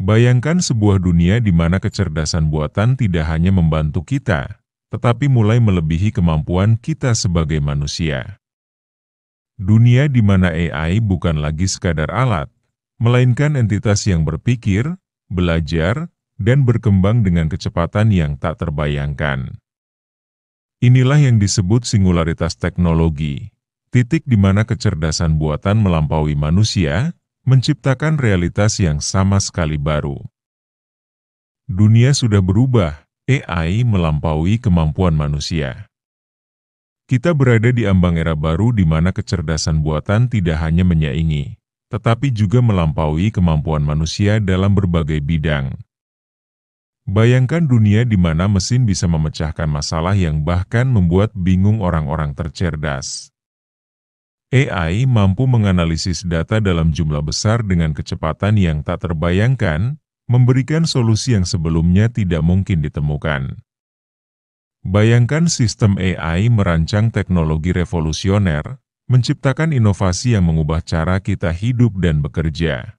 Bayangkan sebuah dunia di mana kecerdasan buatan tidak hanya membantu kita, tetapi mulai melebihi kemampuan kita sebagai manusia. Dunia di mana AI bukan lagi sekadar alat, melainkan entitas yang berpikir, belajar, dan berkembang dengan kecepatan yang tak terbayangkan. Inilah yang disebut singularitas teknologi, titik di mana kecerdasan buatan melampaui manusia, menciptakan realitas yang sama sekali baru. Dunia sudah berubah, AI melampaui kemampuan manusia. Kita berada di ambang era baru di mana kecerdasan buatan tidak hanya menyaingi, tetapi juga melampaui kemampuan manusia dalam berbagai bidang. Bayangkan dunia di mana mesin bisa memecahkan masalah yang bahkan membuat bingung orang-orang tercerdas. AI mampu menganalisis data dalam jumlah besar dengan kecepatan yang tak terbayangkan, memberikan solusi yang sebelumnya tidak mungkin ditemukan. Bayangkan sistem AI merancang teknologi revolusioner, menciptakan inovasi yang mengubah cara kita hidup dan bekerja.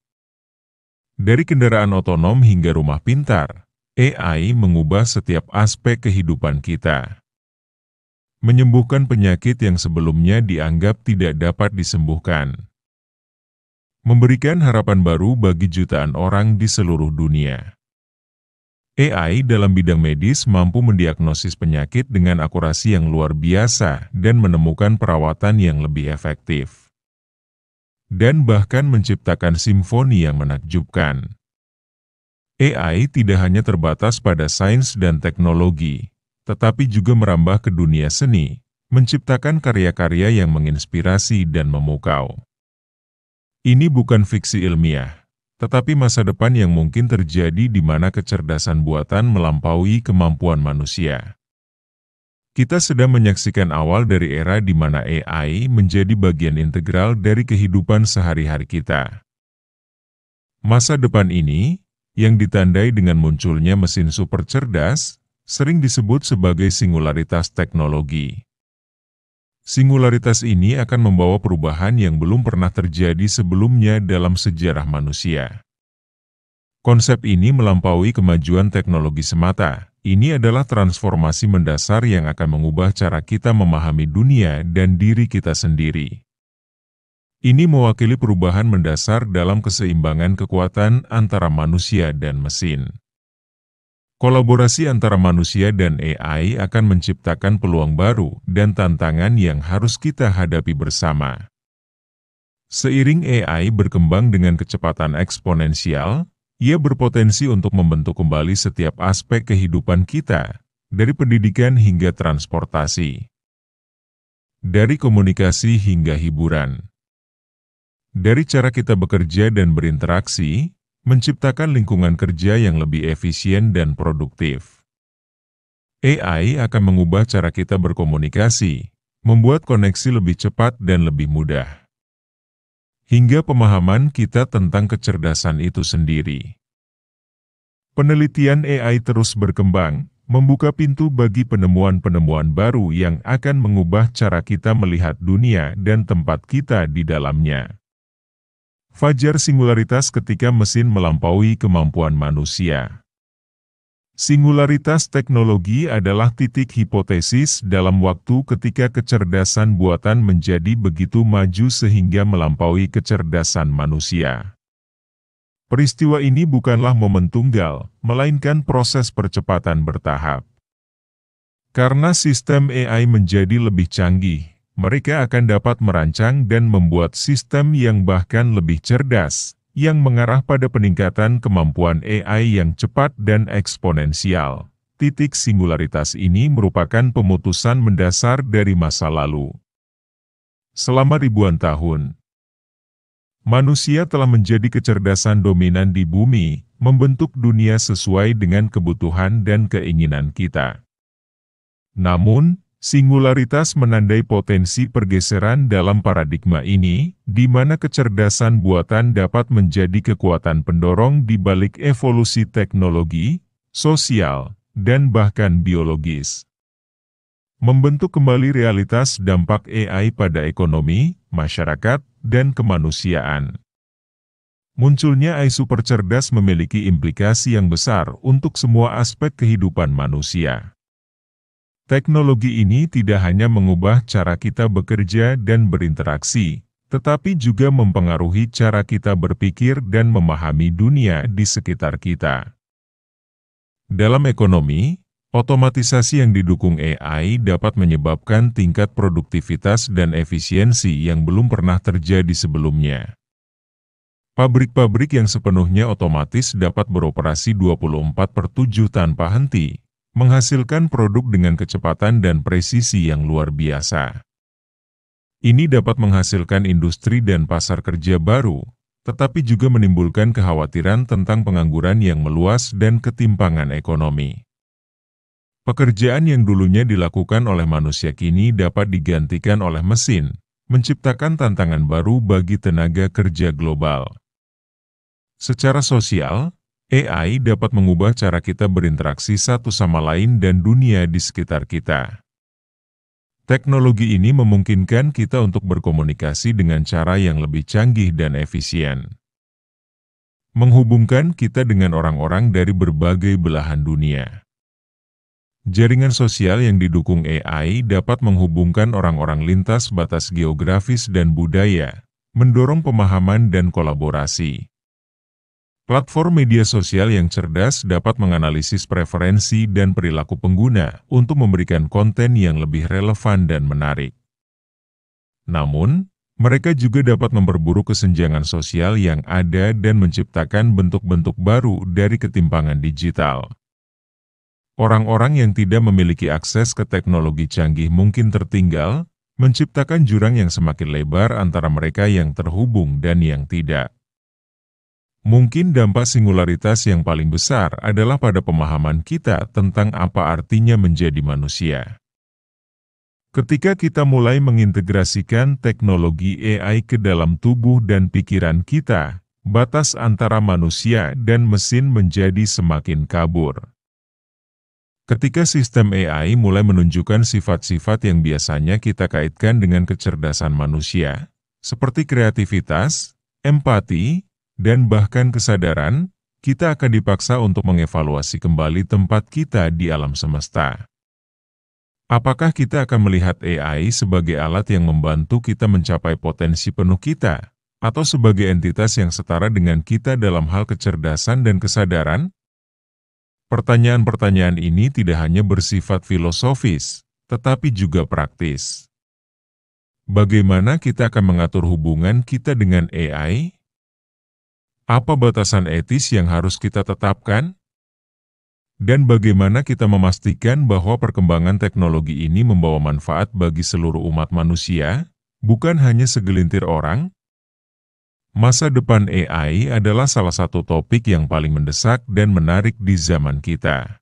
Dari kendaraan otonom hingga rumah pintar, AI mengubah setiap aspek kehidupan kita menyembuhkan penyakit yang sebelumnya dianggap tidak dapat disembuhkan. Memberikan harapan baru bagi jutaan orang di seluruh dunia. AI dalam bidang medis mampu mendiagnosis penyakit dengan akurasi yang luar biasa dan menemukan perawatan yang lebih efektif. Dan bahkan menciptakan simfoni yang menakjubkan. AI tidak hanya terbatas pada sains dan teknologi, tetapi juga merambah ke dunia seni, menciptakan karya-karya yang menginspirasi dan memukau. Ini bukan fiksi ilmiah, tetapi masa depan yang mungkin terjadi di mana kecerdasan buatan melampaui kemampuan manusia. Kita sedang menyaksikan awal dari era di mana AI menjadi bagian integral dari kehidupan sehari-hari kita. Masa depan ini, yang ditandai dengan munculnya mesin super cerdas, sering disebut sebagai singularitas teknologi. Singularitas ini akan membawa perubahan yang belum pernah terjadi sebelumnya dalam sejarah manusia. Konsep ini melampaui kemajuan teknologi semata. Ini adalah transformasi mendasar yang akan mengubah cara kita memahami dunia dan diri kita sendiri. Ini mewakili perubahan mendasar dalam keseimbangan kekuatan antara manusia dan mesin. Kolaborasi antara manusia dan AI akan menciptakan peluang baru dan tantangan yang harus kita hadapi bersama. Seiring AI berkembang dengan kecepatan eksponensial, ia berpotensi untuk membentuk kembali setiap aspek kehidupan kita, dari pendidikan hingga transportasi, dari komunikasi hingga hiburan. Dari cara kita bekerja dan berinteraksi, menciptakan lingkungan kerja yang lebih efisien dan produktif. AI akan mengubah cara kita berkomunikasi, membuat koneksi lebih cepat dan lebih mudah. Hingga pemahaman kita tentang kecerdasan itu sendiri. Penelitian AI terus berkembang, membuka pintu bagi penemuan-penemuan baru yang akan mengubah cara kita melihat dunia dan tempat kita di dalamnya. Fajar singularitas ketika mesin melampaui kemampuan manusia. Singularitas teknologi adalah titik hipotesis dalam waktu ketika kecerdasan buatan menjadi begitu maju sehingga melampaui kecerdasan manusia. Peristiwa ini bukanlah momen tunggal, melainkan proses percepatan bertahap. Karena sistem AI menjadi lebih canggih, mereka akan dapat merancang dan membuat sistem yang bahkan lebih cerdas, yang mengarah pada peningkatan kemampuan AI yang cepat dan eksponensial. Titik singularitas ini merupakan pemutusan mendasar dari masa lalu. Selama ribuan tahun, manusia telah menjadi kecerdasan dominan di bumi, membentuk dunia sesuai dengan kebutuhan dan keinginan kita. Namun, Singularitas menandai potensi pergeseran dalam paradigma ini, di mana kecerdasan buatan dapat menjadi kekuatan pendorong di balik evolusi teknologi, sosial, dan bahkan biologis. Membentuk kembali realitas dampak AI pada ekonomi, masyarakat, dan kemanusiaan. Munculnya AI supercerdas memiliki implikasi yang besar untuk semua aspek kehidupan manusia. Teknologi ini tidak hanya mengubah cara kita bekerja dan berinteraksi, tetapi juga mempengaruhi cara kita berpikir dan memahami dunia di sekitar kita. Dalam ekonomi, otomatisasi yang didukung AI dapat menyebabkan tingkat produktivitas dan efisiensi yang belum pernah terjadi sebelumnya. Pabrik-pabrik yang sepenuhnya otomatis dapat beroperasi 24 per 7 tanpa henti, menghasilkan produk dengan kecepatan dan presisi yang luar biasa. Ini dapat menghasilkan industri dan pasar kerja baru, tetapi juga menimbulkan kekhawatiran tentang pengangguran yang meluas dan ketimpangan ekonomi. Pekerjaan yang dulunya dilakukan oleh manusia kini dapat digantikan oleh mesin, menciptakan tantangan baru bagi tenaga kerja global. Secara sosial, AI dapat mengubah cara kita berinteraksi satu sama lain dan dunia di sekitar kita. Teknologi ini memungkinkan kita untuk berkomunikasi dengan cara yang lebih canggih dan efisien. Menghubungkan kita dengan orang-orang dari berbagai belahan dunia. Jaringan sosial yang didukung AI dapat menghubungkan orang-orang lintas batas geografis dan budaya, mendorong pemahaman dan kolaborasi. Platform media sosial yang cerdas dapat menganalisis preferensi dan perilaku pengguna untuk memberikan konten yang lebih relevan dan menarik. Namun, mereka juga dapat memperburuk kesenjangan sosial yang ada dan menciptakan bentuk-bentuk baru dari ketimpangan digital. Orang-orang yang tidak memiliki akses ke teknologi canggih mungkin tertinggal, menciptakan jurang yang semakin lebar antara mereka yang terhubung dan yang tidak. Mungkin dampak singularitas yang paling besar adalah pada pemahaman kita tentang apa artinya menjadi manusia. Ketika kita mulai mengintegrasikan teknologi AI ke dalam tubuh dan pikiran kita, batas antara manusia dan mesin menjadi semakin kabur. Ketika sistem AI mulai menunjukkan sifat-sifat yang biasanya kita kaitkan dengan kecerdasan manusia, seperti kreativitas, empati, dan bahkan kesadaran, kita akan dipaksa untuk mengevaluasi kembali tempat kita di alam semesta. Apakah kita akan melihat AI sebagai alat yang membantu kita mencapai potensi penuh kita, atau sebagai entitas yang setara dengan kita dalam hal kecerdasan dan kesadaran? Pertanyaan-pertanyaan ini tidak hanya bersifat filosofis, tetapi juga praktis. Bagaimana kita akan mengatur hubungan kita dengan AI? Apa batasan etis yang harus kita tetapkan? Dan bagaimana kita memastikan bahwa perkembangan teknologi ini membawa manfaat bagi seluruh umat manusia, bukan hanya segelintir orang? Masa depan AI adalah salah satu topik yang paling mendesak dan menarik di zaman kita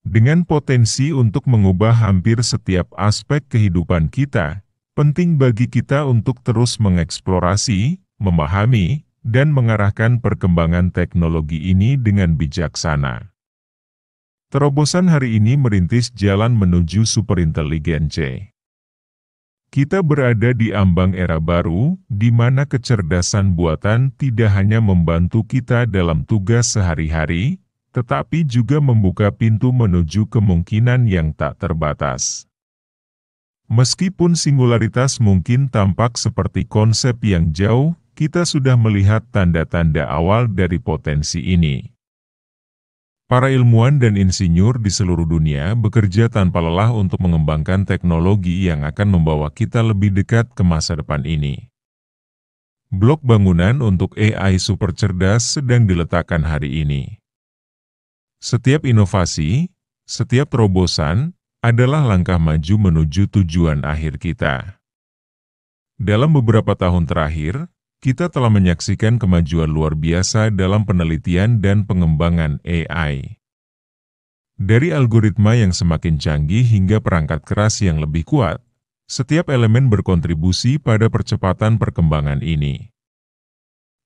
dengan potensi untuk mengubah hampir setiap aspek kehidupan kita, penting bagi kita untuk terus mengeksplorasi, memahami, dan mengarahkan perkembangan teknologi ini dengan bijaksana. Terobosan hari ini merintis jalan menuju superinteligen C. Kita berada di ambang era baru, di mana kecerdasan buatan tidak hanya membantu kita dalam tugas sehari-hari, tetapi juga membuka pintu menuju kemungkinan yang tak terbatas. Meskipun singularitas mungkin tampak seperti konsep yang jauh, kita sudah melihat tanda-tanda awal dari potensi ini. Para ilmuwan dan insinyur di seluruh dunia bekerja tanpa lelah untuk mengembangkan teknologi yang akan membawa kita lebih dekat ke masa depan ini. Blok bangunan untuk AI super cerdas sedang diletakkan hari ini. Setiap inovasi, setiap terobosan, adalah langkah maju menuju tujuan akhir kita. Dalam beberapa tahun terakhir, kita telah menyaksikan kemajuan luar biasa dalam penelitian dan pengembangan AI. Dari algoritma yang semakin canggih hingga perangkat keras yang lebih kuat, setiap elemen berkontribusi pada percepatan perkembangan ini.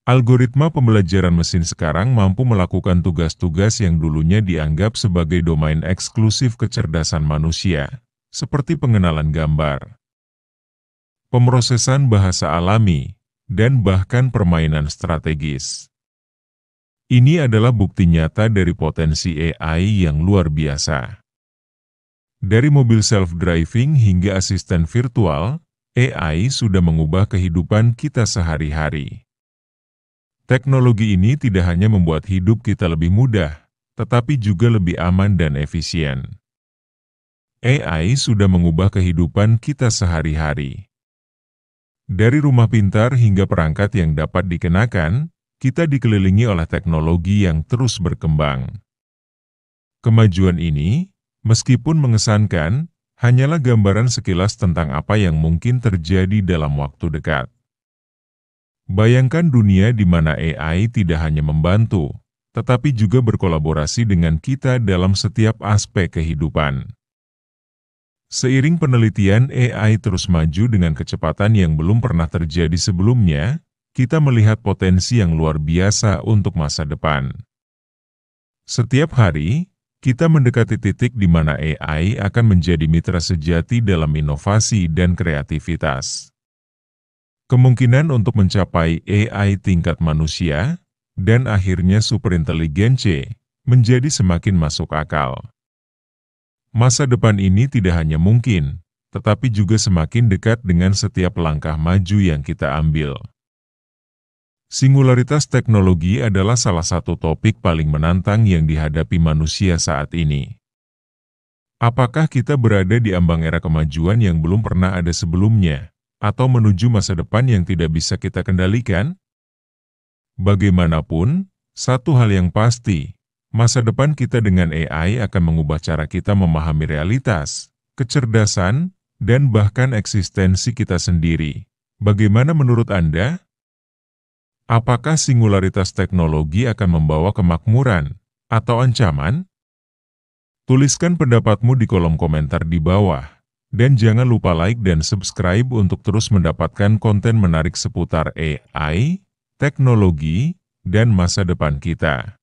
Algoritma pembelajaran mesin sekarang mampu melakukan tugas-tugas yang dulunya dianggap sebagai domain eksklusif kecerdasan manusia, seperti pengenalan gambar, pemrosesan bahasa alami, dan bahkan permainan strategis. Ini adalah bukti nyata dari potensi AI yang luar biasa. Dari mobil self-driving hingga asisten virtual, AI sudah mengubah kehidupan kita sehari-hari. Teknologi ini tidak hanya membuat hidup kita lebih mudah, tetapi juga lebih aman dan efisien. AI sudah mengubah kehidupan kita sehari-hari. Dari rumah pintar hingga perangkat yang dapat dikenakan, kita dikelilingi oleh teknologi yang terus berkembang. Kemajuan ini, meskipun mengesankan, hanyalah gambaran sekilas tentang apa yang mungkin terjadi dalam waktu dekat. Bayangkan dunia di mana AI tidak hanya membantu, tetapi juga berkolaborasi dengan kita dalam setiap aspek kehidupan. Seiring penelitian AI terus maju dengan kecepatan yang belum pernah terjadi sebelumnya, kita melihat potensi yang luar biasa untuk masa depan. Setiap hari, kita mendekati titik di mana AI akan menjadi mitra sejati dalam inovasi dan kreativitas. Kemungkinan untuk mencapai AI tingkat manusia, dan akhirnya superinteligen C, menjadi semakin masuk akal. Masa depan ini tidak hanya mungkin, tetapi juga semakin dekat dengan setiap langkah maju yang kita ambil. Singularitas teknologi adalah salah satu topik paling menantang yang dihadapi manusia saat ini. Apakah kita berada di ambang era kemajuan yang belum pernah ada sebelumnya, atau menuju masa depan yang tidak bisa kita kendalikan? Bagaimanapun, satu hal yang pasti, Masa depan kita dengan AI akan mengubah cara kita memahami realitas, kecerdasan, dan bahkan eksistensi kita sendiri. Bagaimana menurut Anda? Apakah singularitas teknologi akan membawa kemakmuran atau ancaman? Tuliskan pendapatmu di kolom komentar di bawah. Dan jangan lupa like dan subscribe untuk terus mendapatkan konten menarik seputar AI, teknologi, dan masa depan kita.